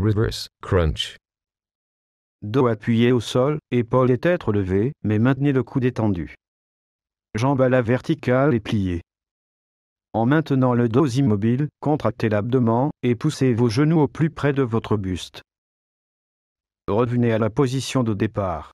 Reverse Crunch. Dos appuyé au sol, épaules et tête relevées, mais maintenez le cou détendu. Jambes à la verticale et pliées. En maintenant le dos immobile, contractez l'abdomen et poussez vos genoux au plus près de votre buste. Revenez à la position de départ.